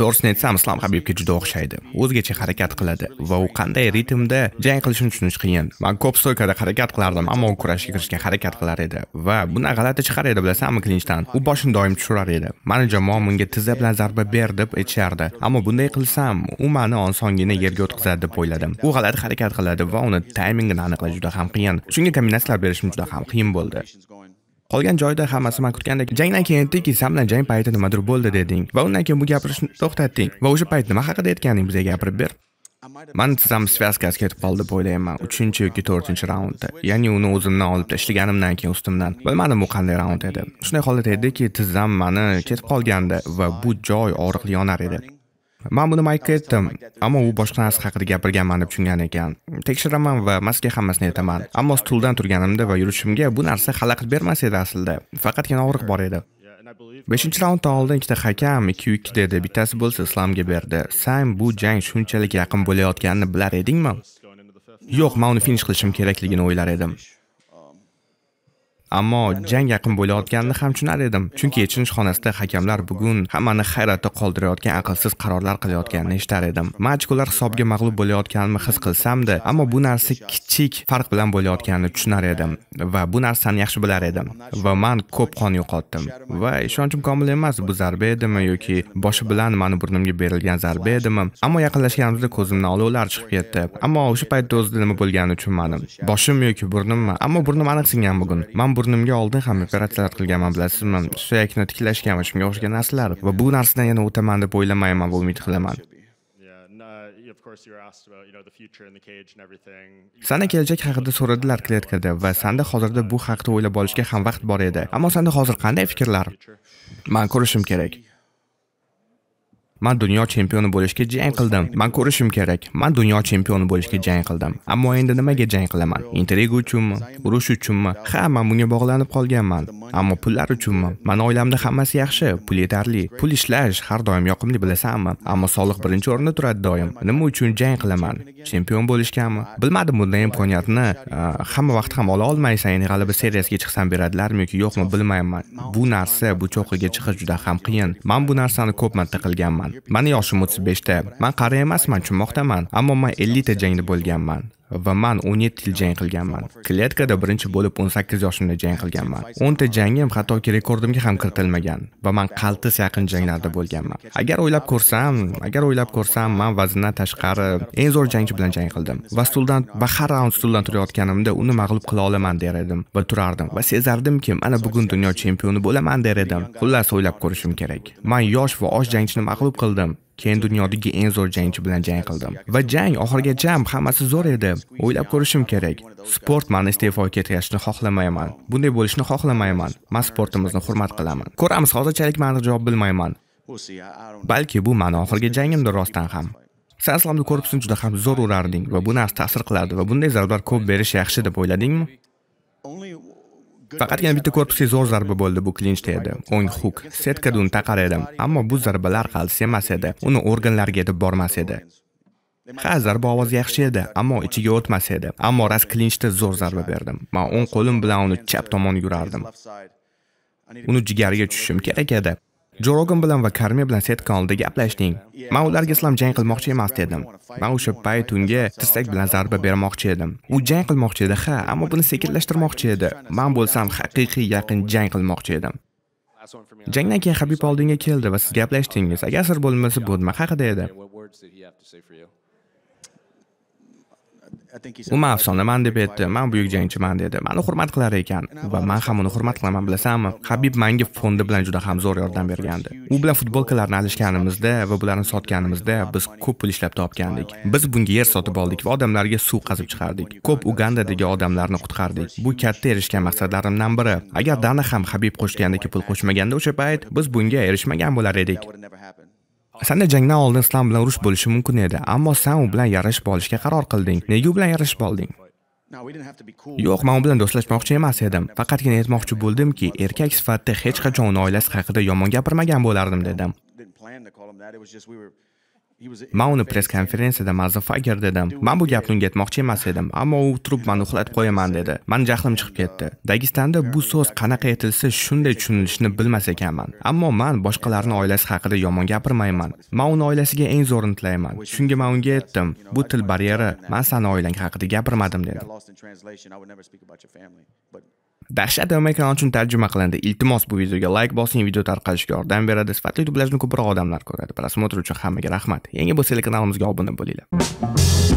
To'g'risini aytsam, Islom Habibga juda o'xshaydi. O'zgacha harakat qiladi va u qanday ritmda jang qilishini tushunish qiyin. Men ko'p stoykada harakat qilardim, ammo u kurashga kirishga harakat qilar edi va buni g'alati chiqar edi bilasanmi klinchdan. U boshini doim tushirar edi. Mani jamoam unga tizza bilan zarba ber deb aytishardi, ammo bunday qilsam, u mani osongina yerga o'tkazadi deb o'yladim. U g'alati harakat qiladi va uni timingini aniqlash juda ham qiyin. Shunga kombinatsiyalar berishim juda ham qiyin bo'ldi. qolgan joyda hammasi man kutgandek jangdan keyin aytdiki san bilan jang payti nimadir bo'ldi deding va undan keyin bu gapirishni to'xtatding va o'sha payt nima haqida aytganing bizga gapirib ber man tizzam svyazkasi ketib qoldi deb o'ylayman uchinchi yoki to'rtinchi raundda ya'ni uni o'zimdan olib tashlaganimdan keyin ustimdan bilmadim bu qanday raund edi shunday holat ediki tizzam mani ketib qolgandi va bu joy og'riqli yonar edi man buni mayk aytdim ammo u boshqa narsa haqida gapirganman deb tushungan ekan tekshiraman va masga hammasini aytaman ammo stuldan turganimda va yurishimga bu narsa xalaqit bermas edi aslida faqatgina og'riq bor edi beshinchi raunddan oldin ikkita hakam ikki ikki dedi bittasi bo'lsa islomga berdi san bu jang shunchalik yaqin bo'layotganini bilar edingmi yo'q man uni finish qilishim kerakligini o'ylar edim ammo jang yaqin bo'layotganini ham tushunar edim chunki yechinish xonasida hakamlar bugun hammani hayratda qoldirayotgan aqlsiz qarorlar qilayotganini eshitar edim man hisobga mag'lub bo'layotganimni his qilsamda ammo bu narsa kichik farq bilan bo'layotganini tushunar edim va bu narsani yaxshi bilar edim va man ko'p qon yo'qotdim va ishonchim komil emas bu zarba edimi yoki boshi bilan mani burnimga berilgan zarba edimi ammo yaqinlashganimizda ko'zimdan olovlar chiqib ketdi ammo o'sha paytda o'zida nima bo'lgani tushunmadim boshim yoki burnimmi ammo burnim aniq singan bugun man burnimga oldin ham operatsiyalar qilganman bilasizmi suyakni tiklashgan va shunga o'xshagan narsalar va bu narsadan yana o'taman deb o'ylamayman va umid qilaman sanda kelajak haqida so'radilar kletkada va sanda hozirda bu haqda o'ylab olishga ham vaqt bor edi ammo sanda hozir qanday fikrlar man ko'rishim kerak man dunyo chempioni bo'lishga jang qildim man ko'rishim kerak man dunyo chempioni bo'lishga jang qildim ammo endi nimaga jang qilaman intriga uchunmi urush uchunmi ha man bunga bog'lanib qolganman ammo pullar uchunmi mani oilamda hammasi yaxshi pul yetarli pul ishlash har doim yoqimli bilasanmi ammo sog'liq birinchi o'rinda turadi doim nima uchun jang qilaman chempion bo'lishganmi bilmadim bunday imkoniyatni hamma vaqt ham ola olmaysan ya'ni g'alaba seriyasiga chiqsam beradilarmi yoki yo'qmi bilmayman bu narsa bu cho'qqiga chiqish juda ham qiyin man bu narsani ko'p marta qilganman mani yoshim o'ttiz beshda man qari emasman tushunmoqdaman ammo man ellikta jangda bo'lganman va man 17 yil jang qilganman. Kletkada birinchi bo'lib 18 yoshimda jang qilganman. 10 ta jangim hattoki rekordimga ham kiritilmagan va man qaltis yaqin e janglarda bo'lganman. Agar o'ylab ko'rsam, agar o'ylab ko'rsam, man vazndan tashqari e eng zo'r jangchi bilan jang qildim. Va stuldan va har raund stuldan turayotganimda uni mag'lub qila olaman der edim va turardim va sezardimki, mana bugun dunyo chempioni bo'laman der edim. Xullas o'ylab ko'rishim kerak. Man yosh va osh jangchini mag'lub qildim. keyin dunyodagi eng zo'r jangchi bilan jang qildim va jang oxirigacha hammasi zo'r edi o'ylab ko'rishim kerak sport mani iste'foga ketkazishni xohlamayman bunday bo'lishni xohlamayman man sportimizni hurmat qilaman ko'ramiz hozirchalik man javob bilmayman balki bu mani oxirgi jangimdir rostdan ham san islomni korpusini juda ham zo'r urarding va bu narsa ta'sir qiladi va bunday zarbalar ko'p berish yaxshi deb o'yladingmi Faqatgina bitta korpusga zo'r zarba bo'ldi bu klinchda edi. O'ng huk, setkada uni taqar edim, ammo bu zarbalar qaltis emas edi. Uni organlarga yetib bormas edi. Ha, zarba ovozi yaxshi edi, ammo ichiga o'tmas edi. Ammo ras klinchda zo'r zarba berdim. Men o'ng qo'lim bilan uni chap tomon yurardim. Uni jigariga tushishim kerak edi. jo rogan bilan va karmi bilan set kanalida gaplashding man ularga islom jang qilmoqchi emas dedim man o'sha payt unga tirsak bilan zarba bermoqchi edim u jang qilmoqchi edi ha ammo buni sekinlashtirmoqchi edi man bo'lsam haqiqiy yaqin jang qilmoqchi edim jangdan keyin habib oldinga keldi va siz gaplashdingiz agar sir bo'lmasa bo'lma haqida edi u man deb aytdi man buyuk jangchiman dedi mani hurmat qilar ekan va man ham uni hurmat qilaman bilasanmi habib manga fondi bilan juda ham zo'r yordam bergandi u bilan futbolkalarni alishganimizda va bularni sotganimizda biz ko'p pul ishlab topgandik biz bunga yer sotib oldik va odamlarga suv qazib chiqardik ko'p ugandadagi odamlarni qutqardik bu katta erishgan maqsadlarimdan biri agar dana ham habib qo'shganiki pul qo'shmaganda o'sha payt biz bunga erishmagan bo'lar edik sanda jangdan oldin islom bilan urush bo'lishi mumkin edi ammo san u bilan yarashib olishga qaror qilding nega u bilan yarashib olding yo'q man u bilan do'stlashmoqchi emas edim faqatgina aytmoqchi bo'ldimki erkak sifatida hech qachon uni oilasi haqida yomon gapirmagan bo'lardim dedim man uni press konferensiyada mazafager dedim man bu gapni unga aytmoqchi emas edim ammo u turib mani uxlatib qo'yaman dedi mani jahlim chiqib ketdi dagistonda bu so'z qanaqa aytilsa shunday tushunilishini bilmas ekanman ammo man boshqalarning oilasi haqida yomon gapirmayman man uni oilasiga eng zo'rini tilayman shunga man unga aytdim bu til baryeri man sani oilang haqida gapirmadim dedi dahshat dm kanali uchun tarjima qilindi iltimos bu videoga layk bosing video tarqalishiga yordam beradi sifatli dublyajni ko'proq odamlar ko'radi prosmotr uchun hammaga rahmat yangi bo'lsanglar kanalimizga obuna bo'linglar